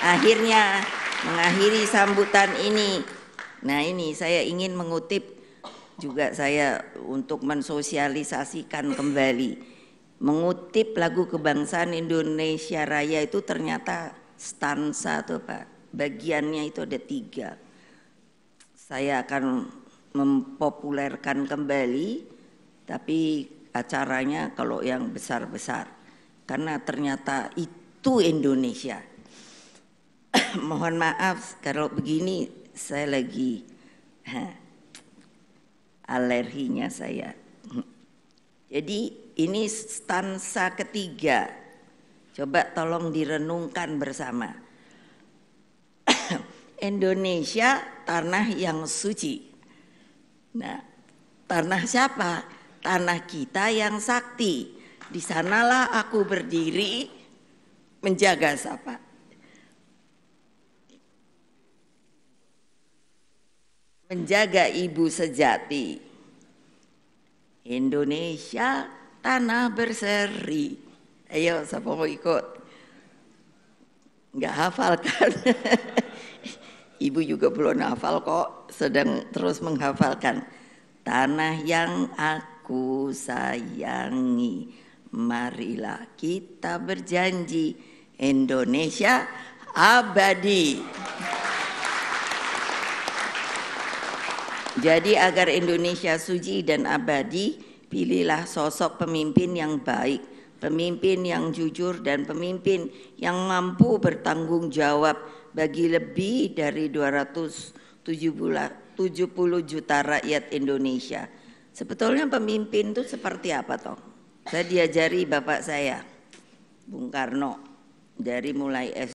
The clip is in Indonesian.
akhirnya mengakhiri sambutan ini. Nah ini saya ingin mengutip juga saya untuk mensosialisasikan kembali. Mengutip lagu kebangsaan Indonesia Raya itu ternyata stansa atau Pak, bagiannya itu ada tiga. Saya akan mempopulerkan kembali, tapi acaranya kalau yang besar-besar. Karena ternyata itu Indonesia, mohon maaf kalau begini saya lagi ha, alerginya saya. Jadi ini stansa ketiga. Coba tolong direnungkan bersama. Indonesia tanah yang suci. Nah, tanah siapa? Tanah kita yang sakti. Di sanalah aku berdiri menjaga siapa menjaga ibu sejati. Indonesia tanah berseri. Ayo, siapa mau ikut? Nggak hafal kan? ibu juga belum hafal kok, sedang terus menghafalkan. Tanah yang aku sayangi, marilah kita berjanji Indonesia abadi. Jadi agar Indonesia suci dan abadi, pilihlah sosok pemimpin yang baik, pemimpin yang jujur dan pemimpin yang mampu bertanggung jawab bagi lebih dari 270 juta rakyat Indonesia. Sebetulnya pemimpin itu seperti apa toh? Saya diajari bapak saya, Bung Karno, dari mulai S